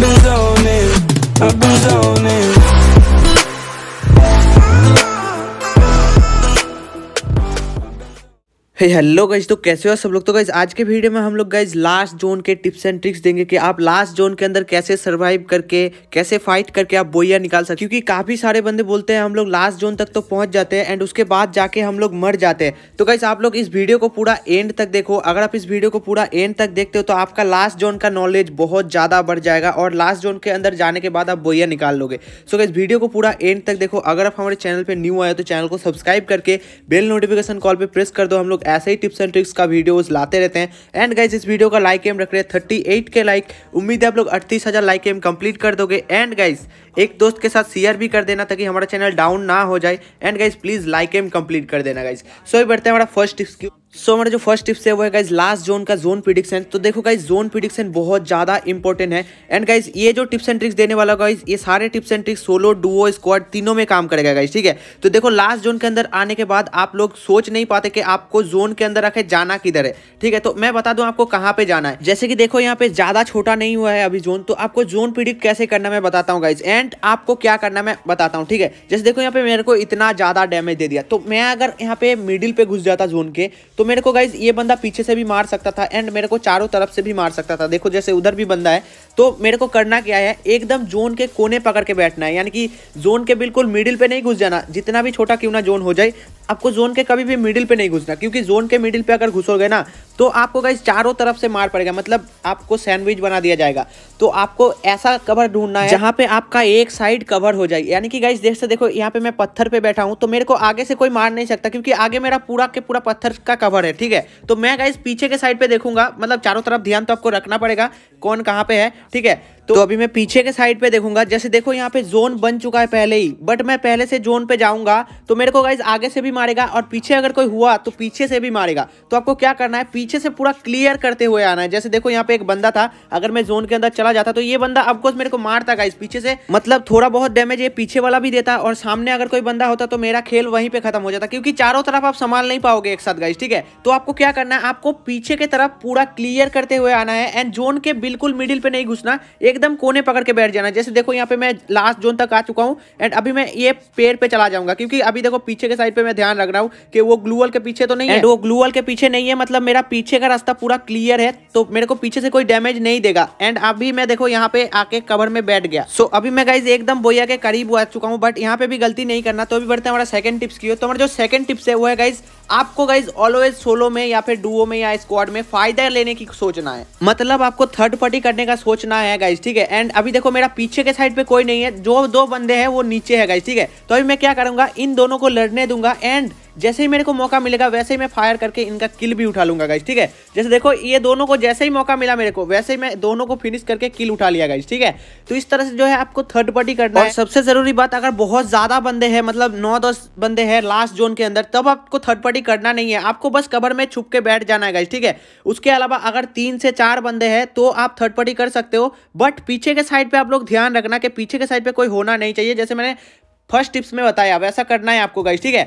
been zoning, I've been zoning hey hello guys तो कैसे हो सब लोग तो गाइज आज के वीडियो में हम लोग गाइज लास्ट जोन के टिप्स एंड ट्रिक्स देंगे कि आप लास्ट जोन के अंदर कैसे सरवाइव करके कैसे फाइट करके आप बोया निकाल सकते क्योंकि काफी सारे बंदे बोलते हैं हम लोग लास्ट जोन तक तो पहुंच जाते हैं एंड उसके बाद जाके हम लोग मर जाते हैं तो गाइज आप लोग इस वीडियो को पूरा एंड तक देखो अगर आप इस वीडियो को पूरा एंड तक देखते हो तो आपका लास्ट जोन का नॉलेज बहुत ज़्यादा बढ़ जाएगा और लास्ट जोन के अंदर जाने के बाद आप बोया निकाल लोगे सो गाइज वीडियो को पूरा एंड तक देखो अगर आप हमारे चैनल पर न्यू आए तो चैनल को सब्सक्राइब करके बेल नोटिफिकेशन कॉल पर प्रेस कर दो हम लोग ऐसे ही टिप्स एंड ट्रिक्स का वीडियोज लाते रहते हैं एंड गाइज इस वीडियो का लाइक एम रख रहे थर्टी एट के लाइक उम्मीद है आप लोग अड़तीस हज़ार लाइक एम कंप्लीट कर दोगे एंड गाइज एक दोस्त के साथ शेयर भी कर देना ताकि हमारा चैनल डाउन ना हो जाए and guys please like aim complete कर देना गाइज सो ही बढ़ते हैं हमारा फर्स्ट टिप्स की सो so, हमारा जो फर्स्ट टिप्स है वो है गाइज लास्ट जोन का जोन प्रिडिक्शन तो देखो गाइज जोन प्रिडिक्शन बहुत ज़्यादा इंपॉर्टेंट है एंड गाइज ये जो टिप्स एंड ट्रिक्स देने वाला गाइज ये सारे tips and tricks solo duo squad तीनों में काम करेगा गाइज ठीक है तो देखो लास्ट जोन के अंदर आने के बाद आप लोग सोच नहीं पाते कि आपको जोन के अंदर आखिर जाना किधर है ठीक है तो मैं बता दूँ आपको कहाँ पे जाना है जैसे कि देखो यहाँ पे ज़्यादा छोटा नहीं हुआ है अभी जोन तो आपको जोन प्रिडिक्ट कैसे करना मैं बताता हूँ गाइज एंड आपको क्या करना मैं बताता हूँ ठीक है जैसे देखो यहाँ पे मेरे को इतना ज़्यादा डैमेज दे दिया तो मैं अगर यहाँ पे मिडिल पे घुस जाता जोन के तो मेरे को गाइज ये बंदा पीछे से भी मार सकता था एंड मेरे को चारों तरफ से भी मार सकता था देखो जैसे उधर भी बंदा है तो मेरे को करना क्या है एकदम जोन के कोने पकड़ के बैठना है यानी कि जोन के बिल्कुल मिडिल पे नहीं घुस जाना जितना भी छोटा क्यों ना जोन हो जाए आपको जोन के कभी भी मिडिल पे नहीं घुसना क्योंकि जोन के मिडिल पे अगर घुसोगे ना तो आपको गाइज चारों तरफ से मार पड़ेगा मतलब आपको सैंडविच बना दिया जाएगा तो आपको ऐसा कवर ढूंढना है जहाँ पे आपका एक साइड कवर हो जाए यानी कि गाइज देख से देखो यहाँ पे मैं पत्थर पे बैठा हूँ तो मेरे को आगे से कोई मार नहीं सकता क्योंकि आगे मेरा पूरा के पूरा पत्थर का कवर है ठीक है तो मैं गाइज पीछे के साइड पे देखूंगा मतलब चारों तरफ ध्यान तो आपको रखना पड़ेगा कौन कहाँ पे है ठीक है तो, तो अभी मैं पीछे के साइड पे देखूंगा जैसे देखो यहाँ पे जोन बन चुका है पहले ही बट मैं पहले से जोन पे जाऊंगा तो मेरे को गाइज आगे से भी मारेगा और पीछे अगर कोई हुआ तो पीछे से भी मारेगा तो आपको क्या करना है पीछे से पूरा क्लियर करते हुए आना है जैसे देखो यहाँ पे एक बंदा था अगर मैं जोन के अंदर चला जाता तो ये बंदा अफकोर्स मेरे को मारता गाइस पीछे से मतलब थोड़ा बहुत डैमेज ये पीछे वाला भी देता और सामने अगर कोई बंदा होता तो मेरा खेल वहीं पर खत्म हो जाता क्योंकि चारों तरफ आप संभाल नहीं पाओगे एक साथ गाइस ठीक है तो आपको क्या करना है आपको पीछे की तरफ पूरा क्लियर करते हुए आना है एंड जोन के बिल्कुल मिडिल पे नहीं घुसना एकदम कोने पकड़ के बैठ जाना जैसे देखो यहाँ पे मैं लास्ट जोन तक आ चुका हूँ एंड अभी मैं ये पेड़ पे चला जाऊंगा क्योंकि अभी देखो पीछे के साइड पे मैं ध्यान ध्यान रख रहा हूँ कि वो ग्लूअल के पीछे तो नहीं है वो ग्लूअल के पीछे नहीं है मतलब मेरा पीछे का रास्ता पूरा क्लियर है तो मेरे को पीछे से कोई डैमेज नहीं देगा एंड अभी मैं देखो यहाँ पे आके कवर में बैठ गया सो अभी मैं गाइज एकदम बोया के करीब आ चुका हूँ बट यहाँ पे भी गलती नहीं करना तो अभी बढ़ते हमारा सेकंड टिप्स की हो तो हमारा जो सेकंड टिप्स है वो है गाइज आपको गाइज ऑलवेज सोलो में या फिर डुओ में या स्क्वाड में फायदा लेने की सोचना है मतलब आपको थर्ड पार्टी करने का सोचना है गाइज ठीक है एंड अभी देखो मेरा पीछे के साइड पे कोई नहीं है जो दो बंदे हैं वो नीचे है गाइज ठीक है तो अभी मैं क्या करूंगा इन दोनों को लड़ने दूंगा एंड एंड जैसे ही मेरे को मौका मिलेगा वैसे ही मैं फायर करके इनका किल भी उठा लूंगा गाइज ठीक है जैसे देखो ये दोनों को जैसे ही मौका मिला मेरे को वैसे ही मैं दोनों को फिनिश करके किल उठा लिया गाइज ठीक है तो इस तरह से जो है आपको थर्ड पार्टी करना है सबसे जरूरी बात अगर बहुत ज्यादा बंदे है मतलब नौ दस बंदे हैं लास्ट जोन के अंदर तब आपको थर्ड पार्टी करना नहीं है आपको बस कबर में छुप के बैठ जाना है गाइज ठीक है उसके अलावा अगर तीन से चार बंदे हैं तो आप थर्ड पार्टी कर सकते हो बट पीछे के साइड पर आप लोग ध्यान रखना कि पीछे के साइड पर कोई होना नहीं चाहिए जैसे मैंने फर्स्ट टिप्स में बताया वैसा करना है आपको गाइज ठीक है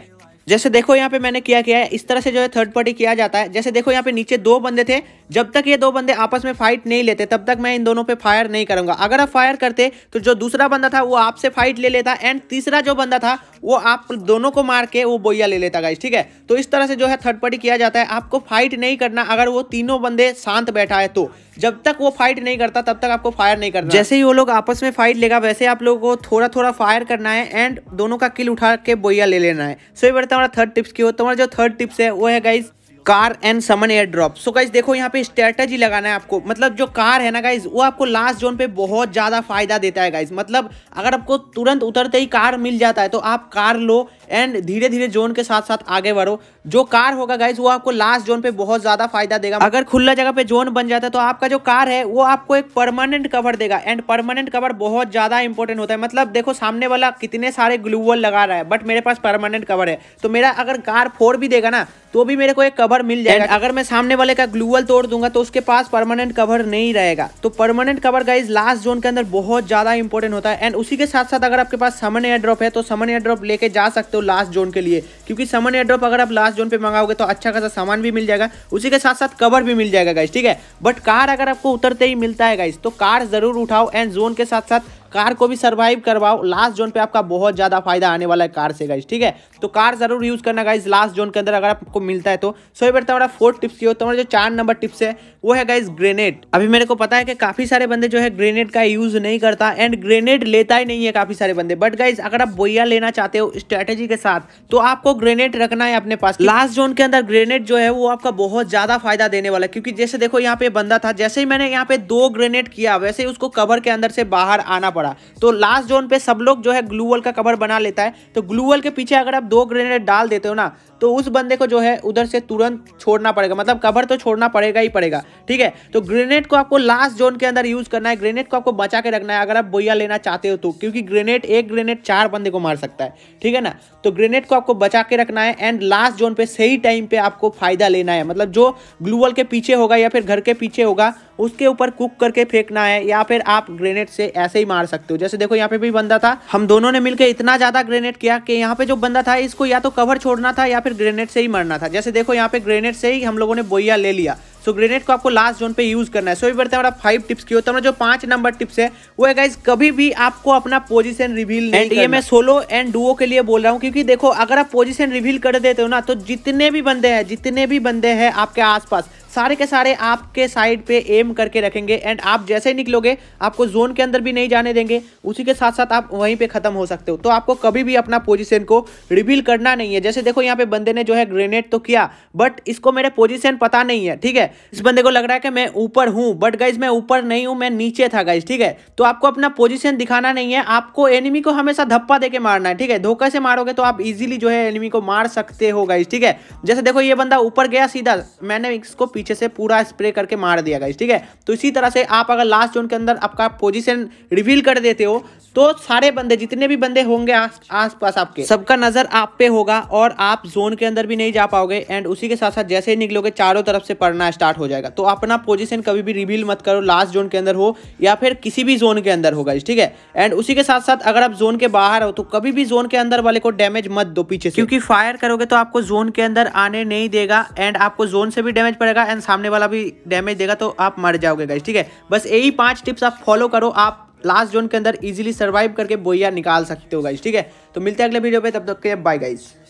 जैसे देखो यहाँ पे मैंने किया क्या है इस तरह से जो है थर्ड पार्टी किया जाता है जैसे देखो यहाँ पे नीचे दो बंदे थे जब तक ये दो बंदे आपस में फाइट नहीं लेते तब तक मैं इन दोनों पे फायर नहीं करूंगा अगर आप फायर करते तो जो दूसरा बंदा था वो आपसे फाइट ले लेता एंड तीसरा जो बंदा था वो आप दोनों को मार के वो बोया ले लेता गाइस ठीक है तो इस तरह से जो है थर्ड पार्टी किया जाता है आपको फाइट नहीं करना अगर वो तीनों बंदे शांत बैठा है तो जब तक वो फाइट नहीं करता तब तक आपको फायर नहीं करना जैसे ही वो लोग आपस में फाइट लेगा वैसे आप लोगों को थोड़ा थोड़ा फायर करना है एंड दोनों का किल उठा के बोया ले लेना है सो ये बढ़ता हमारा थर्ड टिप्स की हो तुम्हारा जो थर्ड टिप्स है वो है guys car and summon air drop so guys देखो यहाँ पे स्ट्रेटजी लगाना है आपको मतलब जो कार है ना गाइज वो आपको लास्ट जोन पे बहुत ज़्यादा फायदा देता है गाइज मतलब अगर आपको तुरंत उतरते ही कार मिल जाता है तो आप कार लो एंड धीरे धीरे जोन के साथ साथ आगे बढ़ो जो कार होगा गाइज वो आपको लास्ट जोन पे बहुत ज़्यादा फायदा देगा अगर खुला जगह पे जोन बन जाता है तो आपका जो कार है वो आपको एक परमानेंट कवर देगा एंड परमानेंट कवर बहुत ज़्यादा इंपॉर्टेंट होता है मतलब देखो सामने वाला कितने सारे ग्लूवल लगा रहा है बट मेरे पास परमानेंट कवर है तो मेरा अगर कार फोर भी देगा ना तो भी मेरे को एक कवर कवर मिल जाएगा अगर मैं सामने वाले का ग्लूअल तोड़ दूंगा तो उसके पास परमानेंट कवर नहीं रहेगा तो permanent cover guys last zone के अंदर बहुत ज्यादा इंपॉर्टेंट होता है एंड उसी के साथ साथ अगर आपके पास समन एयर ड्रॉप है तो समन एयर ड्रॉप लेके जा सकते हो लास्ट जोन के लिए क्योंकि समन एयर ड्रॉप अगर आप लास्ट जोन पे मंगाओगे तो अच्छा खासा सामान भी मिल जाएगा उसी के साथ साथ कवर भी मिल जाएगा गाइज ठीक है बट कार अगर आपको उतरते ही मिलता है गाइज तो कार जरूर उठाओ एंड जोन के साथ साथ कार को भी सर्वाइव करवाओ लास्ट जोन पे आपका बहुत ज़्यादा फायदा आने वाला है कार से गाइज ठीक है तो कार जरूर यूज़ करना गाइज लास्ट जोन के अंदर अगर आपको मिलता है तो सो ये तो हमारा फोर्थ टिप्स हो तुम्हारा जो चार नंबर टिप्स है वो है गाइज ग्रेनेड अभी मेरे को पता है कि काफ़ी सारे बंदे जो है ग्रेनेड का यूज़ नहीं करता एंड ग्रेनेड लेता ही नहीं है काफ़ी सारे बंदे बट गाइज अगर आप बोया लेना चाहते हो स्ट्रेटेजी के साथ तो आपको ग्रेनेड रखना है अपने पास लास्ट जोन के अंदर ग्रेनेड जो है वो आपका बहुत ज़्यादा फायदा देने वाला है क्योंकि जैसे देखो यहाँ पे बंदा था जैसे ही मैंने यहाँ पे दो ग्रेनेड किया वैसे ही उसको कवर के अंदर से बाहर आना पड़ा पड़ा तो लास्ट जोन पे सब लोग जो है ग्लूवल का कवर बना लेता है तो ग्लूवल के पीछे अगर आप दो ग्रेनेड डाल देते हो ना तो उस बंदे को जो है उधर से तुरंत छोड़ना पड़ेगा मतलब कवर तो छोड़ना पड़ेगा ही पड़ेगा ठीक है तो ग्रेनेड को आपको लास्ट जोन के अंदर यूज करना है ग्रेनेड को आपको बचा के रखना है अगर आप बोया लेना चाहते हो तो क्योंकि ग्रेनेड एक ग्रेनेड चार बंदे को मार सकता है ठीक है ना तो ग्रेनेड को आपको बचा के रखना है एंड लास्ट जोन पे सही टाइम पे आपको फायदा लेना है मतलब जो ग्लूवल के पीछे होगा या फिर घर के पीछे होगा उसके ऊपर कुक करके फेंकना है या फिर आप ग्रेनेड से ऐसे ही मार सकते हो जैसे देखो यहाँ पे भी बंदा था हम दोनों ने मिलकर इतना ज़्यादा ग्रेनेड किया कि यहाँ पे जो बंदा था इसको या तो कवर छोड़ना था या फिर ग्रेनेड से ही मरना था जैसे देखो यहाँ पे ग्रेनेड से ही हम लोगों ने बोया ले लिया सो so, ग्रेनेड को आपको लास्ट जोन पे यूज़ करना है सो so, बढ़ते हमारा फाइव टिप्स की होता तो है जो पांच नंबर टिप्स है वो है गाइज कभी भी आपको अपना पोजीशन रिवील नहीं ये मैं सोलो एंड डुओ के लिए बोल रहा हूँ क्योंकि देखो अगर आप पोजीशन रिवील कर देते हो ना तो जितने भी बंदे हैं जितने भी बंदे हैं आपके आसपास सारे के सारे आपके साइड पे एम करके रखेंगे एंड आप जैसे ही निकलोगे आपको जोन के अंदर भी नहीं जाने देंगे उसी के साथ साथ आप वहीं पे खत्म हो सकते हो तो आपको कभी भी अपना पोजीशन को रिवील करना नहीं है जैसे देखो यहाँ पे बंदे ने जो है ग्रेनेड तो किया बट इसको मेरे पोजिशन पता नहीं है ठीक है इस बंदे को लग रहा है कि मैं ऊपर हूँ बट गाइज मैं ऊपर नहीं हूँ मैं नीचे था गाइज ठीक है तो आपको अपना पोजिशन दिखाना नहीं है आपको एनिमी को हमेशा धप्पा दे मारना है ठीक है धोखा से मारोगे तो आप इजिली जो है एनिमी को मार सकते हो गाइज ठीक है जैसे देखो ये बंदा ऊपर गया सीधा मैंने इसको पीछे से पूरा स्प्रे करके मार दिया गाइस ठीक है तो इसी तरह से आप अगर लास्ट जोन के अंदर आपका पोजिशन रिवील कर देते हो तो सारे बंदे जितने भी बंदे होंगे आस पास आपके सबका नजर आप पे होगा और आप जोन के अंदर भी नहीं जा पाओगे एंड उसी के साथ साथ जैसे ही निकलोगे चारों तरफ से पढ़ना स्टार्ट हो जाएगा तो अपना पोजिशन कभी भी रिवील मत करो लास्ट जोन के अंदर हो या फिर किसी भी जोन के अंदर होगा इस ठीक है एंड उसी के साथ साथ अगर आप जोन के बाहर हो तो कभी भी जोन के अंदर वाले को डैमेज मत दो पीछे क्योंकि फायर करोगे तो आपको जोन के अंदर आने नहीं देगा एंड आपको जोन से भी डैमेज पड़ेगा एंड सामने वाला भी डैमेज देगा तो आप मर जाओगे गाइज ठीक है बस यही पांच टिप्स आप फॉलो करो आप लास्ट जोन के अंदर इजिली सर्वाइव करके बोया निकाल सकते हो गाइज ठीक है तो मिलते हैं अगले वीडियो पर तब तक के बाय गाइज